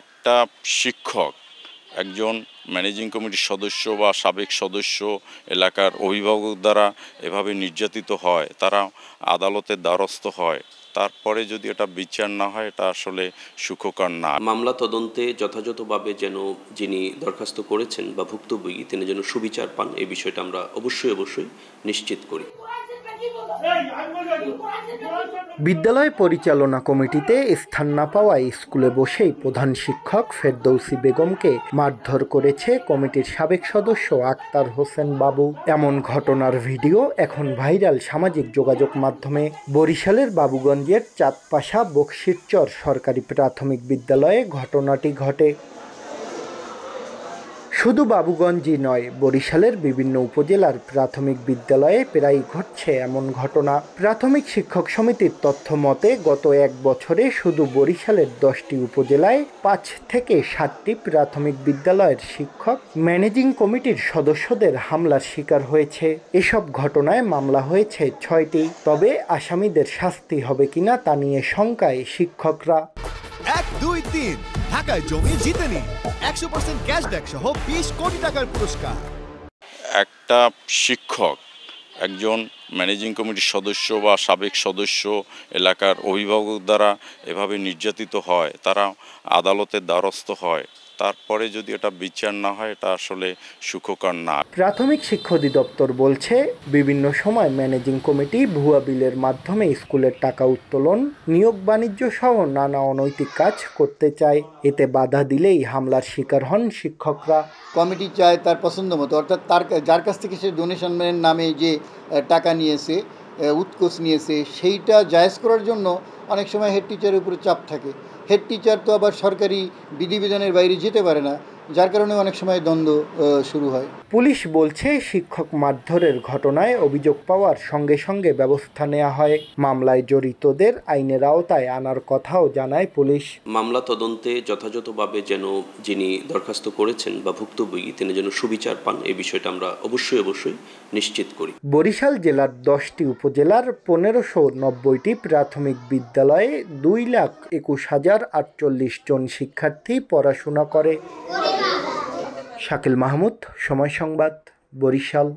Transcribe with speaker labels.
Speaker 1: একটা শিক্ষক একজন ম্যানেজিং কমিটির সদস্য বা সাবেক সদস্য এলাকার অভিভাবক দ্বারা এভাবে নির্যাতিত হয় তারা আদালতের দ্বারস্থ হয় তারপরে যদি এটা বিচার না হয় এটা আসলে সুখকর না
Speaker 2: মামলা তদন্তে যথাযথভাবে যেন যিনি দরখাস্ত করেছেন বা ভুক্তভোগী তিনি যেন সুবিচার পান এই বিষয়টা আমরা অবশ্যই অবশ্যই নিশ্চিত করি
Speaker 3: বিদ্যালয় পরিচালনা কমিটিতে স্থান না পাওয়ায় স্কুলে বসেই প্রধান শিক্ষক ফেরদৌসি বেগমকে মারধর করেছে কমিটির সাবেক সদস্য আক্তার হোসেন বাবু এমন ঘটনার ভিডিও এখন ভাইরাল সামাজিক যোগাযোগ মাধ্যমে বরিশালের বাবুগঞ্জের চাঁদপাশা বকশিরচর সরকারি প্রাথমিক বিদ্যালয়ে ঘটনাটি ঘটে শুধু বাবুগঞ্জই নয় বরিশালের বিভিন্ন উপজেলার প্রাথমিক বিদ্যালয়ে প্রায় ঘটছে এমন ঘটনা প্রাথমিক শিক্ষক সমিতির তথ্য মতে গত এক বছরে শুধু বরিশালের দশটি উপজেলায় পাঁচ থেকে সাতটি প্রাথমিক বিদ্যালয়ের শিক্ষক ম্যানেজিং কমিটির সদস্যদের হামলার শিকার হয়েছে এসব ঘটনায় মামলা হয়েছে ছয়টি তবে আসামিদের শাস্তি হবে কিনা তা নিয়ে শঙ্কায় শিক্ষকরা এক দুই তিন ঢাকায় জমি জিতে নিন একশো পার্সেন্ট ক্যাশব্যাক সহ বিশ কোটি টাকার পুরস্কার
Speaker 1: একটা শিক্ষক একজন ম্যানেজিং কমিটির সদস্য বা সাবেক সদস্য এলাকার অভিভাবক দ্বারা এভাবে নির্যাতিত হয় তারা আদালতের দ্বারস্থ হয় তারপরে যদি এটা বিচার না হয় এটা আসলে সুখকর না
Speaker 3: প্রাথমিক শিক্ষা অধিদপ্তর বলছে বিভিন্ন সময় ম্যানেজিং কমিটি ভুয়া বিলের মাধ্যমে স্কুলের টাকা উত্তোলন নিয়োগ বাণিজ্য সহ নানা অনৈতিক কাজ করতে চায় এতে বাধা দিলেই হামলার শিকার হন শিক্ষকরা কমিটি চায় তার পছন্দ মতো অর্থাৎ তার যার কাছ থেকে সে ডোনেশনের নামে যে টাকা নিয়েছে উৎকোচ নিয়েছে সেইটা জায়জ করার জন্য অনেক সময় হেড টিচারের উপরে চাপ থাকে হেড টিচার তো আবার সরকারি বিধিবিধানের বাইরে যেতে পারে না যার কারণে অনেক সময় দ্বন্দ্ব শুরু হয় পুলিশ বলছে শিক্ষক মারধরের ঘটনায় অভিযোগ পাওয়ার সঙ্গে সঙ্গে ব্যবস্থা নেওয়া হয় মামলায় জড়িতদের আইনের আওতায় আনার কথাও জানায় পুলিশ
Speaker 2: মামলা তদন্তে যথাযথভাবে যেন যিনি দরখাস্ত করেছেন বা ভুক্তভোগী তিনি যেন সুবিচার পান এই বিষয়টা আমরা অবশ্যই অবশ্যই নিশ্চিত করি
Speaker 3: বরিশাল জেলার দশটি উপজেলার পনেরোশো নব্বইটি প্রাথমিক বিদ্যালয়ে দুই লাখ একুশ হাজার আটচল্লিশ জন শিক্ষার্থী পড়াশোনা করে শাকিল মাহমুদ সময় সংবাদ বরিশাল